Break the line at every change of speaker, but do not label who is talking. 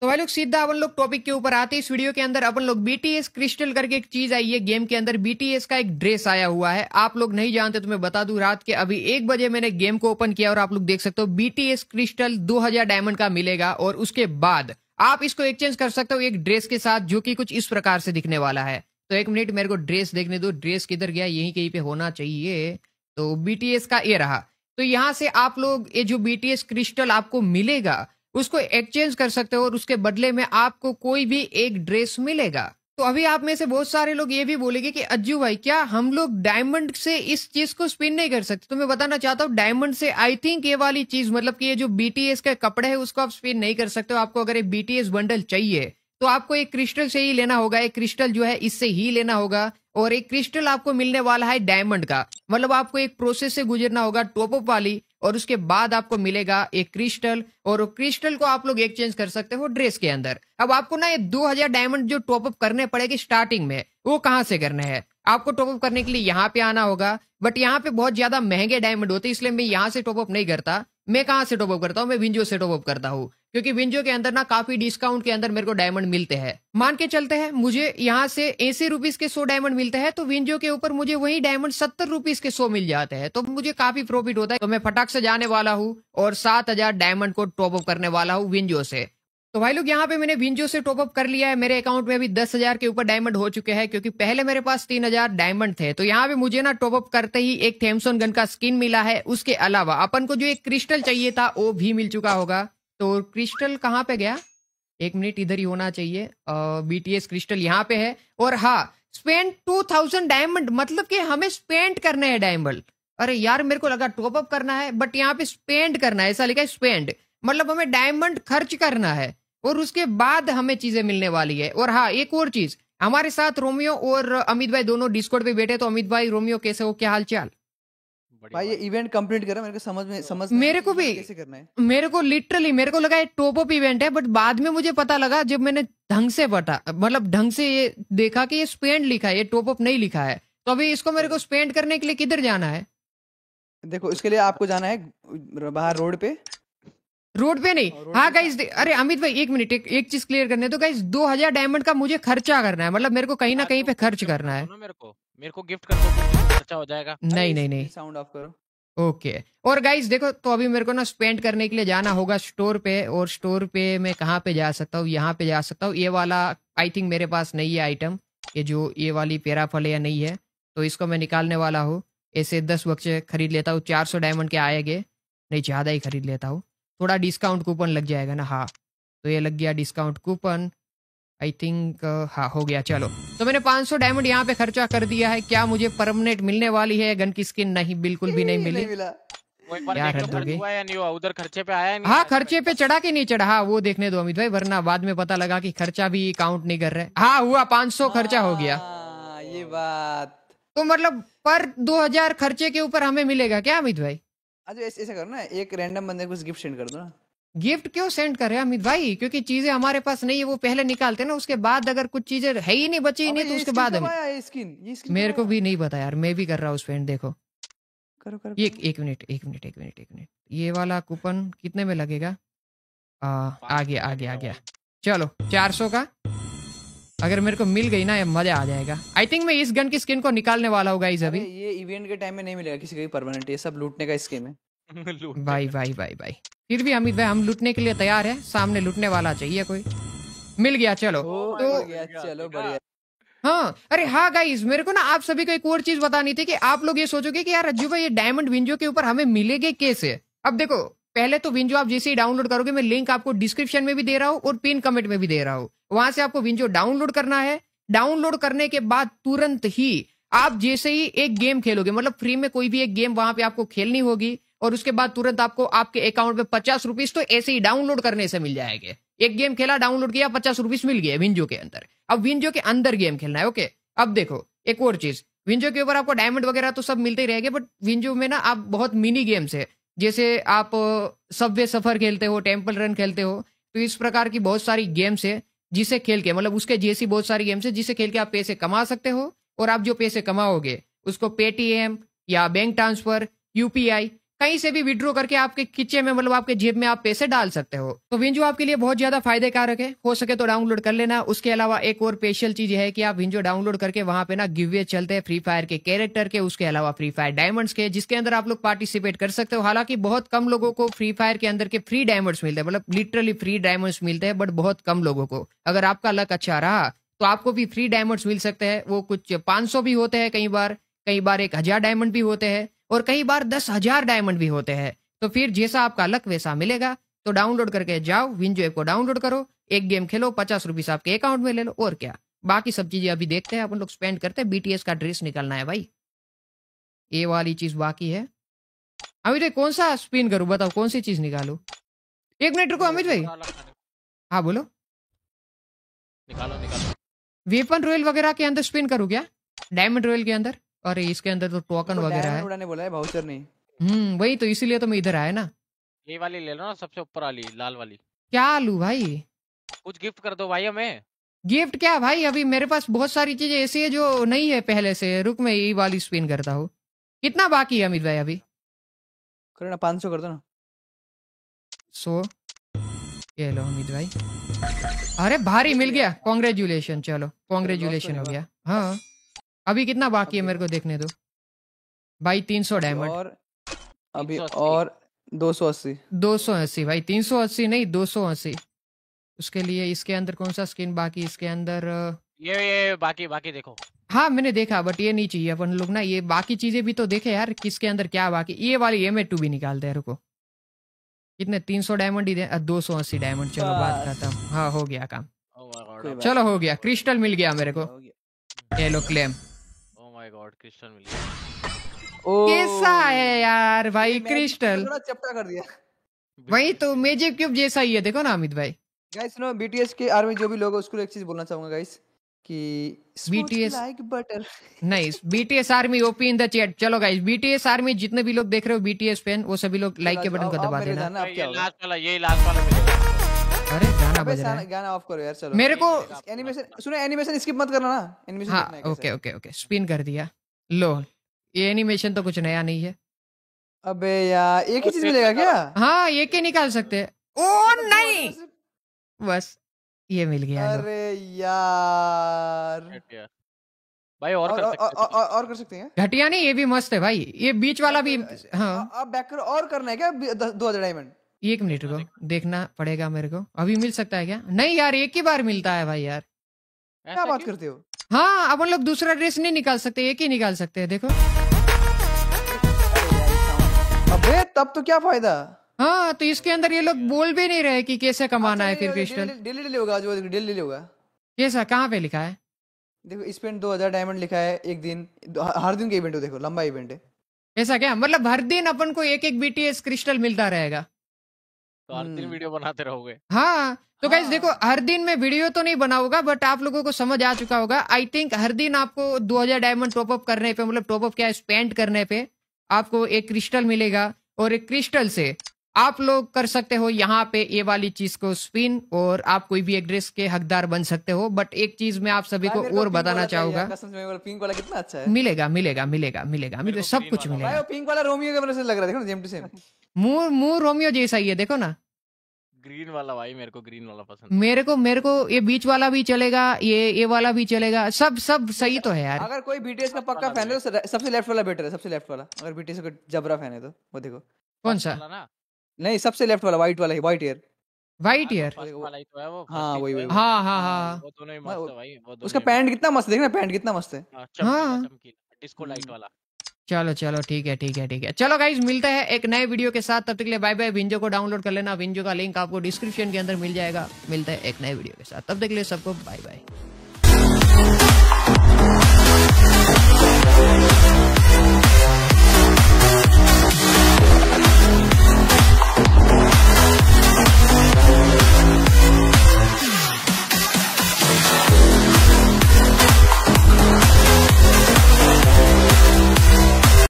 तो भाई लोग सीधा अपन लोग टॉपिक के ऊपर आते हैं इस वीडियो के अंदर अपन लोग बीटीएस क्रिस्टल करके एक चीज आई है गेम के अंदर बीटीएस का एक ड्रेस आया हुआ है आप लोग नहीं जानते तो मैं बता दूं रात के अभी एक बजे मैंने गेम को ओपन किया और आप लोग देख सकते हो बीटीएस क्रिस्टल 2000 डायमंड का मिलेगा और उसके बाद आप इसको एक्सचेंज कर सकते हो एक ड्रेस के साथ जो की कुछ इस प्रकार से दिखने वाला है तो एक मिनट मेरे को ड्रेस देखने दो ड्रेस किधर गया यही कहीं पे होना चाहिए तो बीटीएस का ये रहा तो यहाँ से आप लोग ये जो बीटीएस क्रिस्टल आपको मिलेगा उसको एक्सचेंज कर सकते हो और उसके बदले में आपको कोई भी एक ड्रेस मिलेगा तो अभी आप में से बहुत सारे लोग ये भी बोलेंगे कि अज्जू भाई क्या हम लोग डायमंड से इस चीज को स्पिन नहीं कर सकते तो मैं बताना चाहता हूँ डायमंड से आई थिंक ये वाली चीज मतलब कि ये जो बीटीएस का कपड़े है उसको आप स्पिन नहीं कर सकते हो आपको अगर ये बीटीएस बंडल चाहिए तो आपको एक क्रिस्टल से ही लेना होगा एक क्रिस्टल जो है इससे ही लेना होगा और एक क्रिस्टल आपको मिलने वाला है डायमंड का मतलब आपको एक प्रोसेस से गुजरना होगा टॉपअप वाली और उसके बाद आपको मिलेगा एक क्रिस्टल और क्रिस्टल को आप लोग एक्सचेंज कर सकते हो ड्रेस के अंदर अब आपको ना ये 2000 डायमंड जो टॉपअप करने पड़ेगी स्टार्टिंग में वो कहाँ से करने हैं आपको टॉप अप करने के लिए यहाँ पे आना होगा बट यहाँ पे बहुत ज्यादा महंगे डायमंड होते हैं इसलिए मैं यहाँ से टॉपअप नहीं करता मैं कहाँ सेटअप ऑफ करता हूँ मैं विंजो सेटअप ऑफ करता हूँ क्योंकि विंजो के अंदर ना काफी डिस्काउंट के अंदर मेरे को डायमंड मिलते हैं मान के चलते हैं मुझे यहाँ से ऐसी रुपीज के सौ डायमंड मिलते हैं तो विंजो के ऊपर मुझे वही डायमंड सत्तर रुपीज के सौ मिल जाते हैं तो मुझे काफी प्रॉफिट होता है तो मैं फटाक से जाने वाला हूँ और सात हजार डायमंड को टॉप ऑफ करने वाला हूँ विंजो से तो भाई लोग यहाँ पे मैंने विंजो से टॉपअप कर लिया है मेरे अकाउंट में अभी दस हजार के ऊपर डायमंड हो चुके हैं क्योंकि पहले मेरे पास तीन हजार डायमंड थे तो यहाँ पे मुझे ना टॉपअप करते ही एक थेमसोन गन का स्किन मिला है उसके अलावा अपन को जो एक क्रिस्टल चाहिए था वो भी मिल चुका होगा तो क्रिस्टल कहाँ पे गया एक मिनट इधर ही होना चाहिए बीटीएस क्रिस्टल यहाँ पे है और हाँ स्पेंड टू थाउजेंड डायमंड मतलब कि हमें स्पेंड करने है डायमंड अरे यार मेरे को लगा टॉपअप करना है बट यहाँ पे स्पेंड करना है ऐसा लिखा है स्पेंड मतलब हमें डायमंड खर्च करना है और उसके बाद हमें चीजें मिलने वाली है और हाँ एक और चीज हमारे साथ रोमियो और अमित भाई दोनों डिस्कोड पे बैठे तो अमित भाई रोमियो कैसे हो क्या हाल चाल
भाई ये इवेंट कंप्लीट करा मेरे को समझ में समझ मेरे को भी कैसे करना है
मेरे को लिटरली मेरे को लगा ये टॉप अप इवेंट है बट बाद में मुझे पता लगा जब मैंने ढंग से पटा मतलब ढंग से ये देखा कि ये स्पेंड लिखा है ये टॉप अप
नहीं लिखा है तो
अभी इसको मेरे को स्पेंड करने के लिए किधर जाना है
देखो इसके लिए आपको जाना है बाहर रोड पे
रोड पे नहीं हाँ गाइज अरे अमित भाई एक मिनट एक, एक चीज क्लियर करने तो गाइज दो हजार डायमंड का मुझे खर्चा करना है मतलब मेरे को कहीं ना कहीं पे खर्च करना है
मेरे को मेरे को गिफ्ट कर दो खर्चा हो जाएगा नहीं नहीं नहीं साउंड ऑफ करो
ओके okay. और गाइस देखो तो अभी मेरे को ना स्पेंड करने के लिए जाना होगा स्टोर पे और स्टोर पे मैं कहाँ पे जा सकता हूँ यहाँ पे जा सकता हूँ ये वाला आई थिंक मेरे पास नहीं है आइटम ये जो ये वाली पेरा या नहीं है तो इसको मैं निकालने वाला हूँ ऐसे दस बक्से खरीद लेता हूँ चार सौ डायमंड के आएंगे नहीं ज़्यादा ही खरीद लेता हूँ थोड़ा डिस्काउंट कूपन लग जाएगा ना हाँ तो ये लग गया डिस्काउंट कूपन आई थिंक हाँ हो गया चलो तो मैंने 500 डायमंड यहाँ पे खर्चा कर दिया है क्या मुझे परमानेंट मिलने वाली है गन की स्किन नहीं बिल्कुल भी नहीं मिली
उधर खर्चे पे आया हाँ
खर्चे पे चढ़ा के नहीं चढ़ा हाँ वो देखने दो अमित भाई वरना बाद में पता लगा की खर्चा भी काउंट नहीं कर रहे हाँ हुआ पांच खर्चा हो गया हाँ, ये बात तो मतलब पर 2000 खर्चे के ऊपर हमें मिलेगा क्या अमित भाई
अच्छा ऐसा करो ना एक रैंडम बंदे को गिफ्ट सेंड कर दो ना
गिफ्ट क्यों सेंड कर रहे अमित भाई क्योंकि चीजें हमारे पास नहीं है वो पहले निकालते ना उसके बाद अगर कुछ चीजें है ही नहीं बची ही नहीं तो उसके बाद हम मेरे को भी नहीं पता यार मैं भी कर रहा हूँ स्पेंड देखो करो करो एक एक मिनट एक मिनट एक मिनट एक मिनट ये वाला कूपन कितने में लगेगा आ, आ गया आ गया आ गया चलो चार सौ का अगर मेरे को मिल गई ना ये मजा आ जाएगा आई थिंक मैं इस गन की स्किन को निकालने वाला हूँ इस अभी
ये इवेंट के टाइम में नहीं मिलेगा किसी का परमानेंट ये सब लूटने का स्कीम है भाई भाई भाई भाई
फिर भी अमित भाई हम लूटने के लिए तैयार है सामने लूटने वाला चाहिए कोई मिल गया चलो
तो चलो बढ़िया
हाँ अरे हाँ गाइज मेरे को ना आप सभी को एक और चीज बतानी थी कि आप लोग ये सोचोगे कि यार रज्जू भाई ये डायमंड विंजो के ऊपर हमें मिलेंगे कैसे अब देखो पहले तो विंजो आप जैसे ही डाउनलोड करोगे मैं लिंक आपको डिस्क्रिप्शन में भी दे रहा हूँ और पिन कमेंट में भी दे रहा हूँ वहां से आपको विंजो डाउनलोड करना है डाउनलोड करने के बाद तुरंत ही आप जैसे ही एक गेम खेलोगे मतलब फ्री में कोई भी एक गेम वहां पे आपको खेलनी होगी और उसके बाद तुरंत आपको आपके अकाउंट पे पचास रुपीस तो ऐसे ही डाउनलोड करने से मिल जाएंगे एक गेम खेला डाउनलोड किया पचास रुपीस मिल गया विंजो के अंदर अब विंजो के अंदर गेम खेलना है ओके अब देखो एक और चीज विंजो के ऊपर आपको डायमंड वगैरह तो सब मिलते ही रहेंगे बट विंजो में ना आप बहुत मिनी गेम्स है जैसे आप सबवे सफ़र खेलते हो टेम्पल रन खेलते हो तो इस प्रकार की बहुत सारी गेम्स है जिसे खेल के मतलब उसके जैसी बहुत सारी गेम्स है जिसे खेल के आप पैसे कमा सकते हो और आप जो पैसे कमाओगे उसको पेटीएम या बैंक ट्रांसफ़र यूपीआई कहीं से भी विड्रॉ करके आपके किचे में मतलब आपके जेब में आप पैसे डाल सकते हो तो विंजो आपके लिए बहुत ज्यादा फायदेकारक है हो सके तो डाउनलोड कर लेना उसके अलावा एक और स्पेशल चीज है कि आप विंजो डाउनलोड करके वहां पे ना गिवे चलते हैं फ्री फायर के कैरेक्टर के उसके अलावा फ्री फायर डायमंड्स के जिसके अंदर आप लोग पार्टिसिपेट कर सकते हो हालांकि बहुत कम लोगों को फ्री फायर के अंदर के फ्री डायमंड्स मिलते हैं मतलब लिटरली फ्री डायमंड्स मिलते हैं बट बहुत कम लोगों को अगर आपका लक अच्छा रहा तो आपको भी फ्री डायमंड्स मिल सकते हैं वो कुछ पांच भी होते हैं कई बार कई बार एक हजार डायमंड भी होते हैं और कई बार दस हजार डायमंड भी होते हैं तो फिर जैसा आपका लक वैसा मिलेगा तो डाउनलोड करके जाओ विंजो ऐप को डाउनलोड करो एक गेम खेलो पचास रुपीस आपके अकाउंट में ले लो और क्या बाकी सब चीजें अभी देखते हैं अपन लोग स्पेंड करते हैं बीटीएस का ड्रेस निकालना है भाई ये वाली चीज बाकी है अमित भाई कौन सा स्पिन करूं बताओ कौन सी चीज निकालो एक मिनट रुको अमित भाई हाँ बोलो
निकालो निकालो
वेपन रॉयल वगैरह के अंदर स्पिन करूँ क्या डायमंड रॉयल के अंदर अरे इसके अंदर तो टोकन तो वगैरह है
उड़ाने बोला है वाउचर नहीं
हम्म वही तो इसीलिए तो मैं इधर आया ना
ये वाली ले लो ना सबसे ऊपर वाली लाल वाली
क्या लूं भाई कुछ गिफ्ट कर दो भाई हमें गिफ्ट क्या भाई अभी मेरे पास बहुत सारी चीजें ऐसी है जो नहीं है पहले से रुक मैं यही वाली स्पिन करता हूँ कितना बाकी है अमित भाई अभी
करो ना पाँच सौ कर दो ना सो ये लो अमित भाई
अरे भारी मिल गया कॉन्ग्रेचुलेशन चलो कॉन्ग्रेचुलेशन हो गया हाँ अभी कितना बाकी है मेरे को देखने दो भाई तीन सौ डायमंड
अभी और दो सौ अस्सी
दो सौ अस्सी भाई तीन सौ अस्सी नहीं दो सौ अस्सी उसके लिए इसके अंदर कौन सा स्किन बाकी इसके अंदर
ये ये बाकी बाकी देखो
हाँ मैंने देखा बट ये नहीं चाहिए अपन लोग ना ये बाकी चीजें भी तो देखे यार किसके अंदर क्या बाकी ये वाली एम ए टू भी निकालते हैं रुको कितने तीन सौ डायमंड ही दे दो सौ अस्सी डायमंड चलो बात खत्म हाँ हो गया काम
oh चलो
हो गया क्रिस्टल मिल गया मेरे को ये लो क्लेम गॉड क्रिस्टल मिल गया ओ कैसा है यार भाई क्रिस्टल थोड़ा चपटा कर दिया वही तो मैजिक क्यूब जैसा ही है देखो ना अमित भाई
गाइस नो बीटीएस के आर्मी जो भी लोग है उसको एक चीज बोलना चाहूंगा गाइस कि BTS like butter nice
BTS army OP in the chat चलो गाइस बीटीएस आर्मी जितने भी लोग देख रहे हो बीटीएस फैन वो सभी लोग लाइक के बटन को दबा देना
ये लास्ट वाला ये लास्ट वाला
अरे गाना बज रहा है
गाना ऑफ करो यार चलो मेरे को एनिमेशन सुनो एनिमेशन स्किप मत करना ना एनिमेशन हां
ओके ओके ओके स्पिन कर दिया लो ये एनिमेशन तो कुछ नया नहीं है
अबे यार एक
ही चीज मिलेगा क्या हाँ ये के निकाल सकते
ओ तो नहीं
बस ये मिल गया अरे
यार भाई और, और, कर सकते और, और, और कर सकते हैं
घटिया नहीं ये भी मस्त है भाई ये बीच वाला भी हाँ
अब बैक कर और करना है क्या दो हजार डायमंड
एक मिनट हाँ, को देखना पड़ेगा मेरे को अभी मिल सकता है क्या नहीं यार एक ही बार मिलता है भाई यार
क्या बात करते हो
हाँ अब लोग दूसरा ड्रेस नहीं निकाल सकते एक ही निकाल सकते हैं देखो अबे
तब तो क्या फायदा
हाँ तो इसके अंदर ये लोग बोल भी नहीं रहे कि कैसे कमाना है अच्छा, फिर क्रिस्टल
डेली होगा जो डेली होगा
कैसा कहाँ पे लिखा है
देखो इस पेंट दो हजार डायमंड लिखा है एक दिन हर दिन का इवेंट हो देखो लंबा इवेंट है
ऐसा क्या मतलब हर दिन अपन को एक एक बीटीएस क्रिस्टल मिलता रहेगा
तो हर दिन हम्म। वीडियो बनाते रहोगे
हाँ तो गाइज हाँ। देखो हर दिन मैं वीडियो तो नहीं बनाऊंगा बट आप लोगों को समझ आ चुका होगा आई थिंक हर दिन आपको 2000 डायमंड टॉपअप करने पे मतलब टॉपअप क्या स्पेंड करने पे आपको एक क्रिस्टल मिलेगा और एक क्रिस्टल से आप लोग कर सकते हो यहाँ पे ये वाली चीज को स्पिन और आप कोई भी एक ड्रेस के हकदार बन सकते हो बट एक चीज मैं आप सभी को और बताना चाहूंगा
पिंक वाला कितना अच्छा
मिलेगा मिलेगा मिलेगा मिलेगा मिलेगा सब कुछ मिलेगा
पिंक वाला रोमियो के लग रहा है
मुंह मुंह रोमियो जैसा ही है देखो ना
ग्रीन वाला भाई मेरे को ग्रीन वाला पसंद मेरे को
मेरे को ये बीच वाला भी चलेगा ये ये वाला भी चलेगा सब सब सही तो है यार
अगर कोई बीटीएस का पक्का फैन है तो सबसे लेफ्ट वाला बेटर है सबसे लेफ्ट वाला अगर बीटीएस का जबरा फैन है तो वो देखो कौन सा नहीं सबसे लेफ्ट वाला व्हाइट वाला ही व्हाइट ईयर व्हाइट ईयर हाँ, तो तो हाँ वही वही हाँ हाँ हाँ, हाँ उसका पैंट कितना मस्त देखना पैंट कितना मस्त है डिस्को
हाँ, लाइट हम्म। वाला चलो चलो ठीक है ठीक है ठीक है चलो गाइज मिलते हैं एक नए वीडियो के साथ तब तक के लिए बाय बाय विंजो को डाउनलोड कर लेना विंजो का लिंक आपको डिस्क्रिप्शन के अंदर मिल जाएगा मिलते हैं एक नए वीडियो के साथ तब तक के लिए सबको बाय बाय